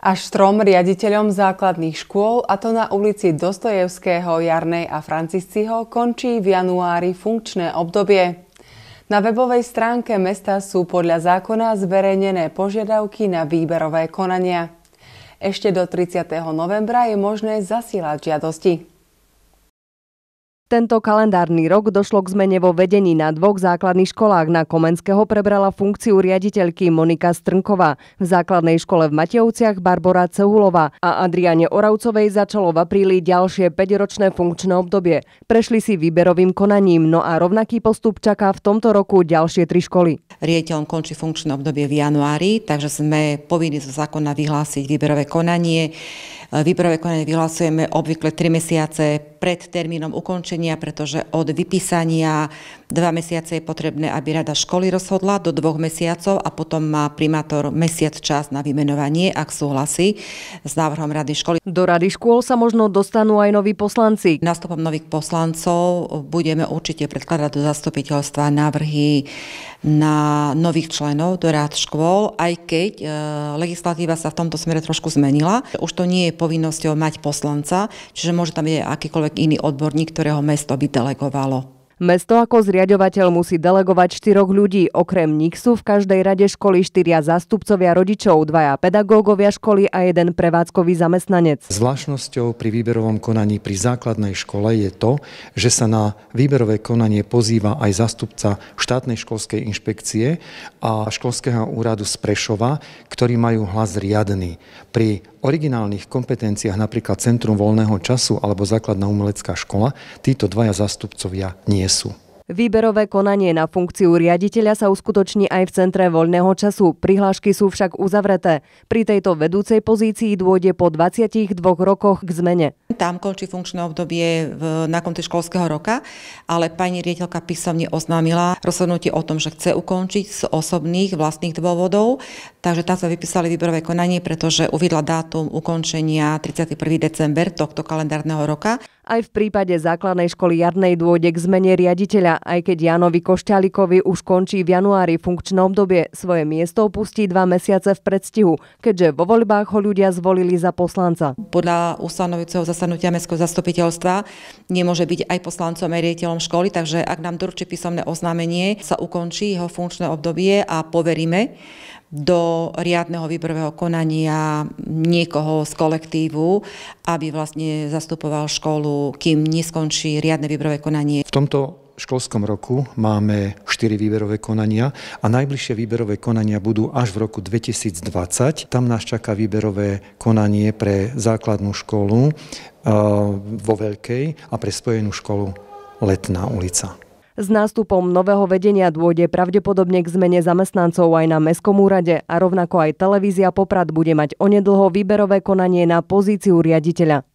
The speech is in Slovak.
až trom riaditeľom základných škôl, a to na ulici Dostojevského, Jarnej a Franciscího, končí v januári funkčné obdobie. Na webovej stránke mesta sú podľa zákona zverejnené požiadavky na výberové konania. Ešte do 30. novembra je možné zasielať žiadosti. Tento kalendárny rok došlo k zmene vo vedení na dvoch základných školách. Na Komenského prebrala funkciu riaditeľky Monika Strnková. V základnej škole v Matejovciach Barbora Cehulova a Adriane Oravcovej začalo v apríli ďalšie 5-ročné funkčné obdobie. Prešli si výberovým konaním, no a rovnaký postup čaká v tomto roku ďalšie tri školy. Riediteľom končí funkčné obdobie v januári, takže sme povinni zo zákona vyhlásiť výberové konanie. Výberové konanie vyhlasujeme obvykle 3 mesiace pred termínom ukončenia, pretože od vypísania Dva mesiace je potrebné, aby rada školy rozhodla do dvoch mesiacov a potom má primátor mesiac čas na vymenovanie, ak súhlasí s návrhom rady školy. Do rady škôl sa možno dostanú aj noví poslanci. Nástupom nových poslancov budeme určite predkladať do zastupiteľstva návrhy na nových členov do rád škôl, aj keď e, legislatíva sa v tomto smere trošku zmenila. Už to nie je povinnosťou mať poslanca, čiže môže tam byť akýkoľvek iný odborník, ktorého mesto by delegovalo. Mesto ako zriadovateľ musí delegovať štyroch ľudí. Okrem nich sú v každej rade školy štyria zastupcovia rodičov, dvaja pedagógovia školy a jeden prevádzkový zamestnanec. Zvláštnosťou pri výberovom konaní pri základnej škole je to, že sa na výberové konanie pozýva aj zastupca štátnej školskej inšpekcie a školského úradu z Prešova, ktorí majú hlas riadny. Pri originálnych kompetenciách napríklad Centrum voľného času alebo základná umelecká škola títo dvaja zastupcovia nie sú. Výberové konanie na funkciu riaditeľa sa uskutoční aj v centre voľného času. Prihlášky sú však uzavreté. Pri tejto vedúcej pozícii dôjde po 22 rokoch k zmene. Tam končí funkčné obdobie na konci školského roka, ale pani riaditeľka písomne oznámila rozhodnutie o tom, že chce ukončiť z osobných vlastných dôvodov, takže tam sme vypísali výberové konanie, pretože uvidla dátum ukončenia 31. december tohto kalendárneho roka aj v prípade základnej školy Jarnej dôjde k zmene riaditeľa, aj keď Janovi Košťalikovi už končí v januári funkčné obdobie, svoje miesto opustí dva mesiace v predstihu, keďže vo voľbách ho ľudia zvolili za poslanca. Podľa ustanovujúceho zasadnutia Mestského zastupiteľstva nemôže byť aj poslancom a riaditeľom školy, takže ak nám doručí písomné oznámenie, sa ukončí jeho funkčné obdobie a poveríme do riadneho výberového konania niekoho z kolektívu, aby vlastne zastupoval školu, kým neskončí riadne výberové konanie. V tomto školskom roku máme 4 výberové konania a najbližšie výberové konania budú až v roku 2020. Tam nás čaká výberové konanie pre základnú školu eh, vo Veľkej a pre spojenú školu Letná ulica. S nástupom nového vedenia dôjde pravdepodobne k zmene zamestnancov aj na Mestskom úrade a rovnako aj televízia Poprad bude mať onedlho výberové konanie na pozíciu riaditeľa.